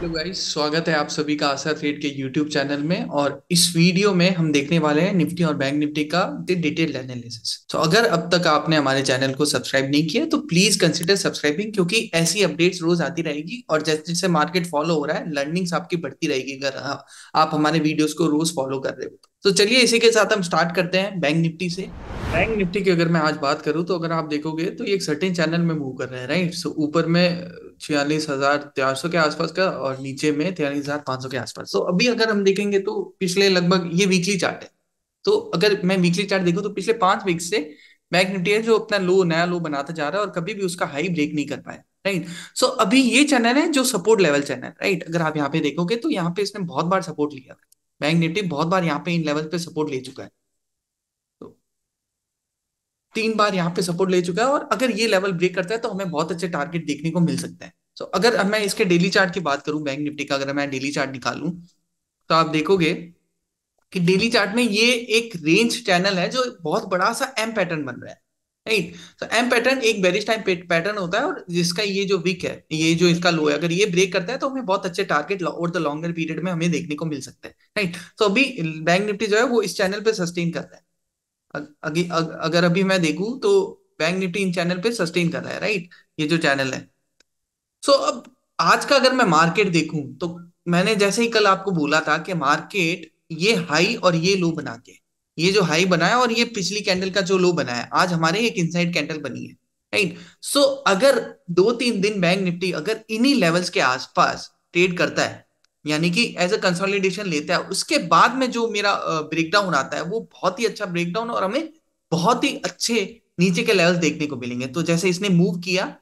hello guys स्वागत है आप सभी का आशा ट्रेड के यूट्यूब चैनल में और इस वीडियो में हम देखने वाले हैं निफ्टी और बैंक निफ्टी का डिटेल एनालिसिस तो अगर अब तक आपने हमारे चैनल को सब्सक्राइब नहीं किया तो प्लीज कंसिडर सब्सक्राइबिंग क्योंकि ऐसी अपडेट्स रोज आती रहेगी और जैसे जैसे मार्केट फॉलो हो रहा है लर्निंग्स आपकी बढ़ती रहेगी अगर आप हमारे वीडियोज को रोज फॉलो कर रहे हो तो चलिए इसी के साथ हम स्टार्ट करते हैं बैंक निफ्टी से बैंक निफ्टी की अगर मैं आज बात करूं तो अगर आप देखोगे तो ये एक सर्टेन चैनल में मूव कर रहे हैं राइट सो ऊपर में छियालीस हजार चार सौ के आसपास का और नीचे में तिरालीस हजार पांच सौ के आसपास तो अभी अगर हम देखेंगे तो पिछले लगभग ये वीकली चार्ट है तो अगर मैं वीकली चार्ट देखूं तो पिछले पांच वीक से बैंक निफ्टी जो अपना लो नया लो बनाता जा रहा है और कभी भी उसका हाई ब्रेक नहीं कर पाया राइट सो अभी ये चैनल है जो सपोर्ट लेवल चैनल राइट अगर आप यहाँ पे देखोगे तो यहाँ पे इसने बहुत बार सपोर्ट लिया बैंक निफ्टी बहुत बार यहाँ पे इन लेवल पे सपोर्ट ले चुका है तीन बार यहाँ पे सपोर्ट ले चुका है और अगर ये लेवल ब्रेक करता है तो हमें बहुत अच्छे टारगेट देखने को मिल सकते हैं तो अगर मैं इसके डेली चार्ट की बात करूं बैंक निफ्टी का अगर मैं डेली चार्ट निकालू तो आप देखोगे कि डेली चार्ट में ये एक रेंज चैनल है जो बहुत बड़ा सा एम पैटर्न बन रहा है राइट तो एम पैटर्न एक बेरिश टाइम पैटर्न होता है और जिसका ये जो वीक है ये जो इसका लो है अगर ये ब्रेक करता है तो हमें बहुत अच्छे target over the longer period में हमें देखने को मिल सकते हैं राइट तो अभी बैंक निफ्टी जो है वो इस चैनल पे सस्टेन करता है अग, अग, अगर अभी मैं देखूं तो बैंक निफ्टी इन चैनल पे सस्टेन कर रहा है राइट ये जो चैनल है सो so, अब आज का अगर मैं मार्केट देखू तो मैंने जैसे ही कल आपको बोला था कि मार्केट ये हाई और ये लो बना के ये जो हाई बनाया और ये पिछली कैंडल का जो लो बनाया आज हमारे एक इनसाइड कैंडल बनी है राइट सो so, अगर दो तीन दिन बैंक निफ्टी अगर इन्हीं लेवल्स के आसपास ट्रेड करता है यानी कि एज अ कंसोलिडेशन लेता है उसके बाद में जो मेरा ब्रेकडाउन आता है वो बहुत ही अच्छा ब्रेकडाउन और हमें बहुत ही अच्छे नीचे के लेवल देखने को मिलेंगे तो जैसे इसने मूव किया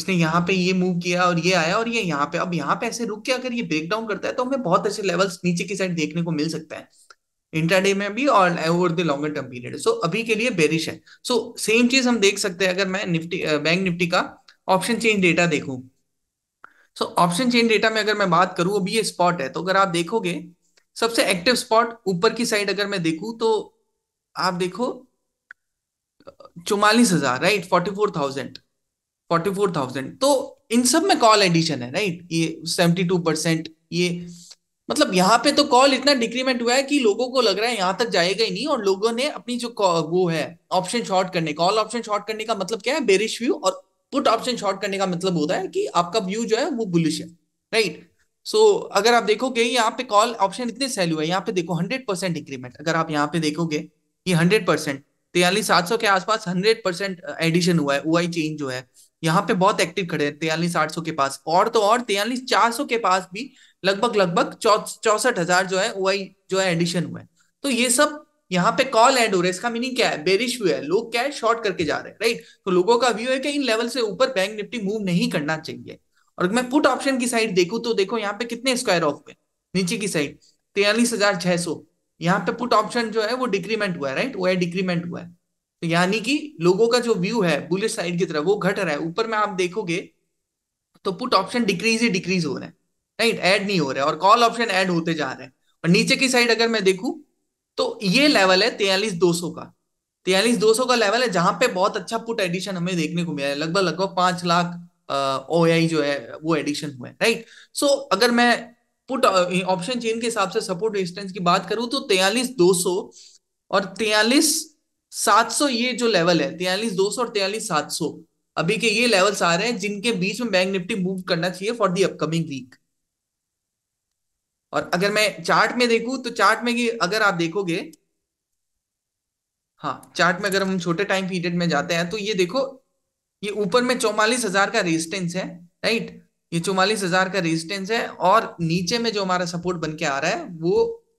इसने यहाँ पे ये मूव किया और ये आया और ये यहाँ पे अब यहाँ पे ऐसे रुक के अगर ये ब्रेकडाउन करता है तो हमें बहुत अच्छे लेवल्स नीचे की साइड देखने को मिल सकता है इंटरडे में भी और over the longer term period so अभी के लिए बेरिश है सो सेम चीज हम देख सकते हैं अगर मैं निफ्टी बैंक निफ्टी का ऑप्शन चेंज डेटा देखूं सो ऑप्शन चेन डेटा में अगर मैं बात करूं अभी ये स्पॉट है तो अगर आप देखोगे सबसे एक्टिव स्पॉट ऊपर की साइड अगर मैं देखूं तो आप देखो चौवालीस हजार right forty four thousand forty four thousand तो इन सब में कॉल एडिशन है राइट ये सेवेंटी टू परसेंट ये मतलब यहाँ पे तो कॉल इतना डिक्रीमेंट हुआ है कि लोगों को लग रहा है यहाँ तक जाएगा ही नहीं और लोगों ने अपनी जो वो है ऑप्शन शॉर्ट करने कॉल ऑप्शन शॉर्ट करने का मतलब क्या है बेरिश व्यू और पुट ऑप्शन शॉर्ट करने का मतलब होता है कि आपका व्यू जो है वो बुलिश है राइट सो so, अगर आप देखोगे यहाँ पे कॉल ऑप्शन इतने सेल हुए यहाँ पे देखो हंड्रेड परसेंट इंक्रीमेंट अगर आप यहाँ पे देखोगे ये हंड्रेड परसेंट तो यानी सात सौ के आसपास हंड्रेड परसेंट एडिशन हुआ है वाई चेंज जो है यहाँ पे बहुत एक्टिव खड़े हैं तेयालीस आठ सौ के पास और तो और तेयालीस चार सौ के पास भी लगभग लगभग चौसठ हजार जो है वाई जो है एडिशन हुआ है तो ये सब यहाँ पे कॉल एड हो रहा है इसका मीनिंग क्या है बेरिश व्यू है लोग क्या है शॉर्ट करके जा रहे हैं राइट तो लोगों का व्यू है कि इन लेवल से ऊपर बैंक निफ्टी मूव नहीं करना चाहिए और मैं पुट ऑप्शन की साइड देखू तो देखो यहाँ पे कितने स्क्वायर ऑफ हुए नीचे की साइड तिरालीस हजार छह सौ यहाँ पे पुट ऑप्शन जो है वो डिक्रीमेंट हुआ है राइट वो है डिक्रीमेंट हुआ है तो यानी कि लोगों का जो व्यू है बुलेट साइड की तरफ वो घट रहा है ऊपर में आप देखोगे तो पुट ऑप्शन डिक्रीज ही डिक्रीज हो रहे हैं राइट एड नहीं हो रहा है और कॉल ऑप्शन एड होते जा रहे हैं और नीचे की साइड अगर मैं देखूं तो ये लेवल है तेयालीस दो सौ का तेयालीस दो सौ का लेवल है जहां पे बहुत अच्छा पुट एडिशन हमें देखने को मिला है लगभग लगभग पांच लाख ओ जो है वो एडिशन हुआ है राइट सो अगर मैं पुट ऑप्शन चेन के हिसाब से सपोर्ट रेजिस्टेंस की बात करूं तो तेयालीस दो सौ और तेयालीस सात सौ ये जो लेवल है तेयालीस दो सौ और तेयालीस सात सौ अभी के ये लेवल्स आ रहे हैं जिनके बीच में बैंक निफ्टी मूव करना चाहिए फॉर दी अपकमिंग वीक और अगर मैं चार्ट में देखूं तो चार्ट में अगर आप देखोगे हाँ चार्ट में अगर हम छोटे टाइम पीरियड में जाते हैं तो ये देखो ये ऊपर में चौवालीस हजार का रेजिस्टेंस है राइट ये चौवालीस हजार का रेजिस्टेंस है और नीचे में जो हमारा सपोर्ट बन के आ रहा है वो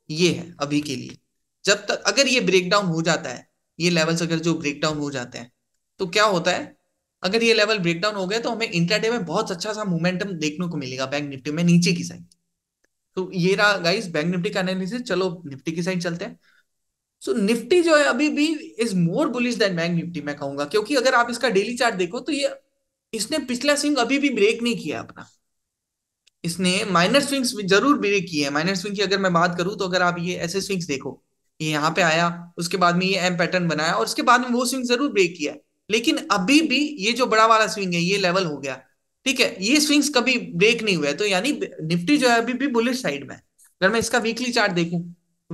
ये है अभी के लिए जब तक अगर ये ब्रेकडाउन हो जाता है ये लेवल्स अगर जो ब्रेक डाउन हो जाते हैं तो क्या होता है अगर ये लेवल ब्रेकडाउन हो गया तो हमें इंटरडे में बहुत अच्छा सा मोमेंटम देखने को मिलेगा बैंक निफ्टी में नीचे की साइड तो ये रहा गाइस बैंक निफ्टी का एनालिसिस चलो निफ्टी की साइड चलते हैं सो so, निफ्टी जो है अभी भी is more bullish than bank Nifty मैं कहूंगा क्योंकि अगर आप इसका डेली चार्ट देखो तो ये इसने पिछला स्विंग अभी भी ब्रेक नहीं किया अपना इसने माइनर स्विंग्स जरूर ब्रेक किए हैं माइनर स्विंग की अगर मैं बात करूं तो अगर आप ये ऐसे स्विंग्स देखो ये यहाँ पे आया उसके बाद में ये एम पैटर्न बनाया और उसके बाद में वो स्विंग जरूर ब्रेक किया लेकिन अभी भी ये जो बड़ा वाला स्विंग है ये लेवल हो गया ठीक है ये स्विंग्स कभी ब्रेक नहीं हुआ है तो यानी निफ्टी जो है अभी भी बुलिश साइड में अगर मैं इसका वीकली चार्ट देखू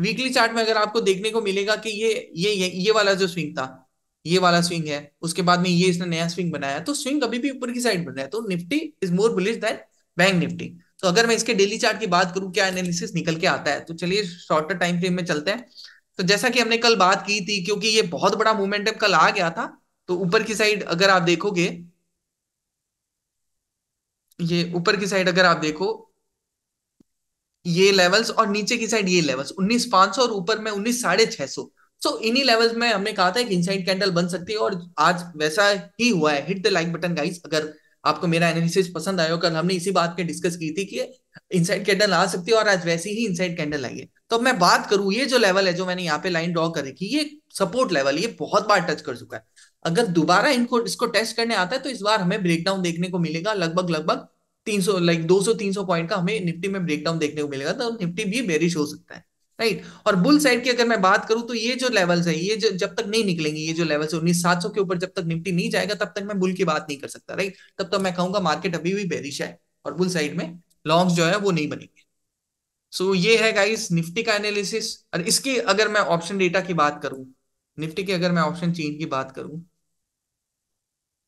वीकली चार्ट में अगर आपको देखने को मिलेगा कि ये ये ये, ये वाला जो स्विंग था ये वाला स्विंग है उसके बाद में ये इसने नया स्विंग बनाया तो स्विंग अभी भी ऊपर की साइड बन रहा है तो Nifty is more bullish than bank Nifty तो अगर मैं इसके डेली चार्ट की बात करूं क्या एनालिसिस निकल के आता है तो चलिए शॉर्टर टाइम फ्रेम में चलते हैं तो जैसा कि हमने कल बात की थी क्योंकि ये बहुत बड़ा मूवमेंट कल आ गया था तो ऊपर की साइड अगर आप देखोगे ये ऊपर की साइड अगर आप देखो ये लेवल्स और नीचे की साइड ये लेवल्स उन्नीस पांच सौ और ऊपर में उन्नीस साढ़े छह सौ सो इन्हीं लेवल्स में हमने कहा था कि इनसाइड कैंडल बन सकती है और आज वैसा ही हुआ है hit the like button guys अगर आपको मेरा एनालिसिस पसंद आया हो कल हमने इसी बात के डिस्कस की थी कि इनसाइड कैंडल आ सकती है और आज वैसी ही इनसाइड कैंडल आई है तो मैं बात करूं ये जो लेवल है जो मैंने यहाँ पे लाइन ड्रॉ कर रखी ये सपोर्ट लेवल ये बहुत बार टच कर चुका है अगर दोबारा इनको इसको टेस्ट करने आता है तो इस बार हमें ब्रेकडाउन देखने को मिलेगा लगभग लगभग 300 लाइक 200 300 पॉइंट का हमें निफ्टी में ब्रेकडाउन देखने को मिलेगा तो निफ्टी भी बेरिश हो सकता है राइट और बुल साइड की अगर मैं बात करूं तो ये जो लेवल्स है ये जब तक नहीं निकलेंगे ये जो लेवल्स है उन्नीस सात सौ के ऊपर जब तक निफ्टी नहीं जाएगा तब तक मैं बुल की बात नहीं कर सकता राइट तब तक तो मैं कहूंगा मार्केट अभी भी बेरिश है और बुल साइड में लॉन्ग्स जो है वो नहीं बनेंगे सो so, ये है गाइस निफ्टी का एनालिसिस और इसकी अगर मैं ऑप्शन डेटा की बात करूं निफ्टी की अगर मैं ऑप्शन चेन की बात करूं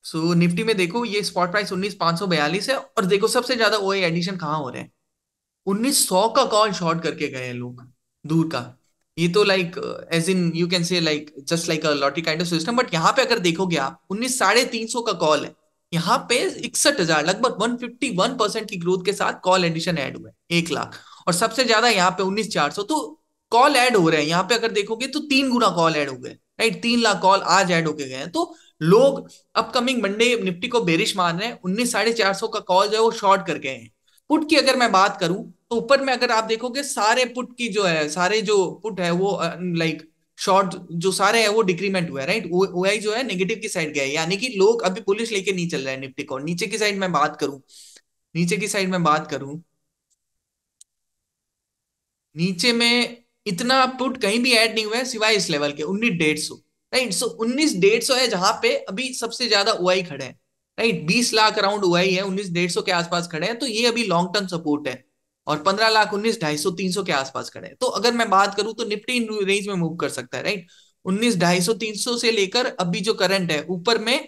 सो so, निफ्टी में देखो ये स्पॉट प्राइस उन्नीस पांच सौ बयालीस है और देखो सबसे ज्यादा वो एडिशन कहाँ हो रहे हैं उन्नीस सौ का कॉल शॉर्ट करके गए हैं लोग दूर का ये तो like as in you can say like just like a lottery kind of system but यहाँ पे अगर देखोगे आप उन्नीस साढ़े तीन सौ का कॉल है यहाँ पे इकसठ हजार लगभग वन फिफ्टी वन परसेंट की ग्रोथ के साथ कॉल एडिशन ऐड हुए एक लाख और सबसे ज्यादा यहाँ पे उन्नीस चार सौ तो कॉल ऐड हो रहे हैं यहाँ पे अगर देखोगे तो तीन गुना कॉल ऐड हो गए राइट तीन लाख कॉल आज ऐड होके गए हैं तो लोग अपकमिंग मंडे निफ्टी को बेरिश मान रहे हैं उन्नीस साढ़े चार सौ का कॉल जो है वो शॉर्ट कर गए हैं पुट की अगर मैं बात करूं तो ऊपर में अगर आप देखोगे सारे पुट की जो है सारे जो पुट है वो लाइक शॉर्ट जो सारे है वो डिक्रीमेंट हुआ है राइट ओ आई जो है नेगेटिव की साइड गया है यानी कि लोग अभी पुलिस लेके नहीं चल रहे हैं निफ्टी को नीचे की साइड में बात करूं नीचे की साइड में बात करूं नीचे में इतना पुट कहीं भी ऐड नहीं हुआ है सिवाय इस लेवल के उन्नीस डेढ़ सौ राइट सो उन्नीस डेढ़ सौ है जहां पे अभी सबसे ज्यादा ओआई खड़े हैं राइट बीस लाख अराउंड ओआई है उन्नीस डेढ़ सौ के आसपास खड़े हैं तो ये अभी लॉन्ग टर्म सपोर्ट है और पंद्रह लाख उन्नीस ढाई सौ तीन सौ के आसपास खड़े हैं तो अगर मैं बात करूं तो निफ्टी इन रेंज में मूव कर सकता है राइट उन्नीस ढाई सौ तीन सौ से लेकर अभी जो करंट है ऊपर में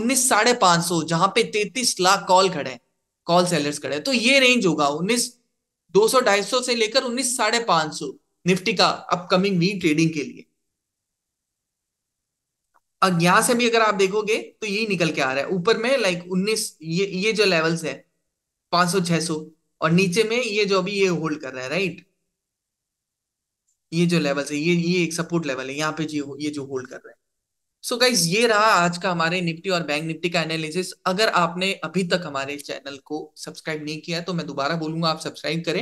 उन्नीस साढ़े पांच सौ जहां पे तैतीस लाख कॉल खड़े हैं कॉल सेलर्स खड़े हैं तो ये रेंज होगा उन्नीस दो सौ ढाई सौ से लेकर उन्नीस साढ़े पांच सौ निफ्टी का अपकमिंग वी ट्रेडिंग के लिए अब यहां से भी अगर आप देखोगे तो यही निकल के आ रहा है ऊपर में लाइक उन्नीस ये ये जो लेवल्स है पांच सौ छह सौ और नीचे में ये जो अभी ये होल्ड कर रहा है राइट ये जो लेवल्स है ये ये एक सपोर्ट लेवल है यहाँ पे जो ये जो होल्ड कर रहा है सो so गाइज ये रहा आज का हमारे निफ्टी और बैंक निफ्टी का एनालिसिस अगर आपने अभी तक हमारे चैनल को सब्सक्राइब नहीं किया तो मैं दोबारा बोलूंगा आप सब्सक्राइब करें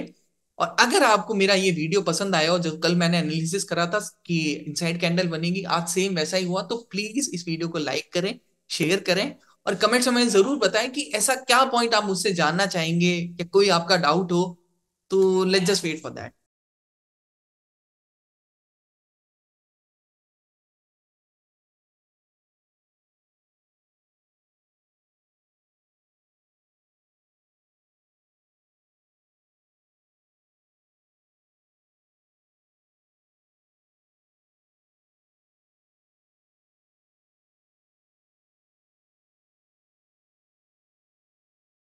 और अगर आपको मेरा ये वीडियो पसंद आया हो जो कल मैंने एनालिसिस करा था कि इनसाइड कैंडल बनेगी आज सेम वैसा ही हुआ तो प्लीज इस वीडियो को लाइक करें शेयर करें और कमेंट्स में जरूर बताएं कि ऐसा क्या पॉइंट आप मुझसे जानना चाहेंगे या कोई आपका डाउट हो तो let just wait for that